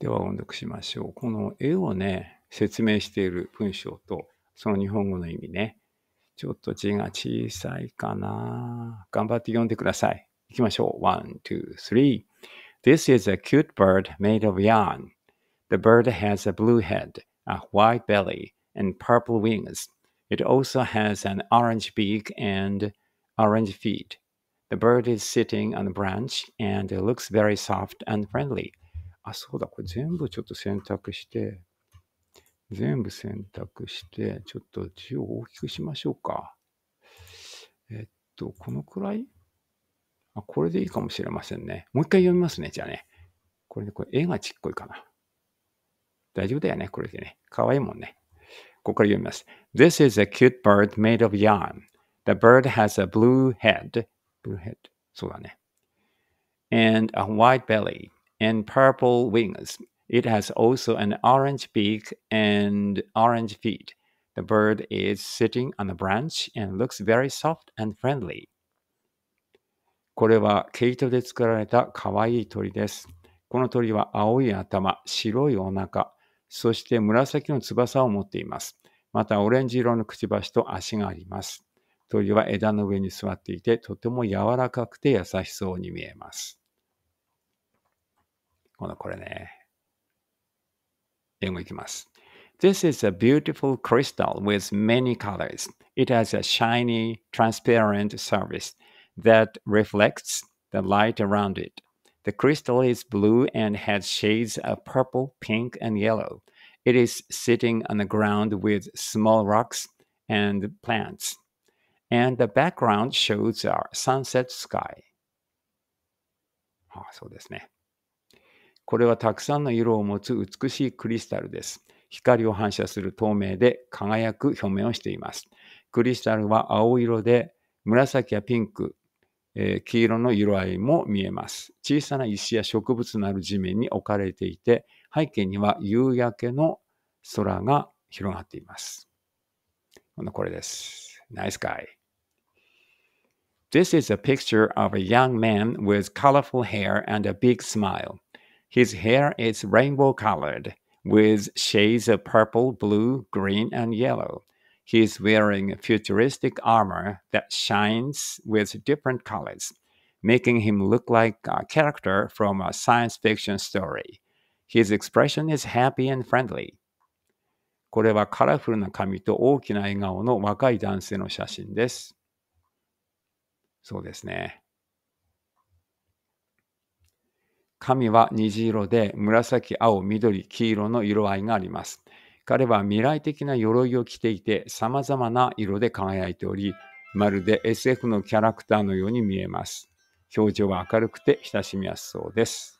では音読しましょう。この絵をね説明している文章とその日本語の意味ねちょっと字が小さいかな頑張って読んでください。行きましょう。One, two, three. This is a cute bird made of yarn. The bird has a blue head, a white belly, and purple wings. It also has an orange beak and orange feet. The bird is sitting on a branch and looks very soft and friendly. あ、そうだ、これ全部ちょっと選択して、全部選択して、ちょっと字を大きくしましょうか。えっと、このくらいあ、これでいいかもしれませんね。もう一回読みますね、じゃあね。これね、これ絵がちっこいかな。大丈夫だよね、これでね。かわいいもんね。ここから読みます。This is a cute bird made of yarn. The bird has a blue head. ブルーヘッド。そうだね。And a white belly. and purple wings. It has also an orange beak and orange feet. The bird is sitting on a branch and looks very soft and friendly. これは毛糸で作られたかわいい鳥です。この鳥は青い頭、白いお腹、そして紫の翼を持っています。またオレンジ色のくちばしと足があります。鳥は枝の上に座っていて、とても柔らかくて優しそうに見えます。このこれね。英語いきます。This is a beautiful crystal with many colors. It has a shiny, transparent surface that reflects the light around it. The crystal is blue and has shades of purple, pink, and yellow. It is sitting on the ground with small rocks and plants. And the background shows our sunset sky. ああそうですね。Ah, これはたくさんの色を持つ美しいクリスタルです。光を反射する透明で輝く表面をしています。クリスタルは青色で紫やピンク、えー、黄色の色合いも見えます。小さな石や植物のある地面に置かれていて、背景には夕焼けの空が広がっています。これです。Nice guy. This is a picture of a young man with colorful hair and a big smile. His hair is rainbow colored with shades of purple, blue, green, and yellow. He is wearing futuristic armor that shines with different colors, making him look like a character from a science fiction story. His expression is happy and friendly. これはカラフルな髪と大きな笑顔の若い男性の写真です。そうですね。神は虹色で紫、青、緑、黄色の色合いがあります。彼は未来的な鎧を着ていて様々な色で輝いており、まるで SF のキャラクターのように見えます。表情は明るくて親しみやすそうです。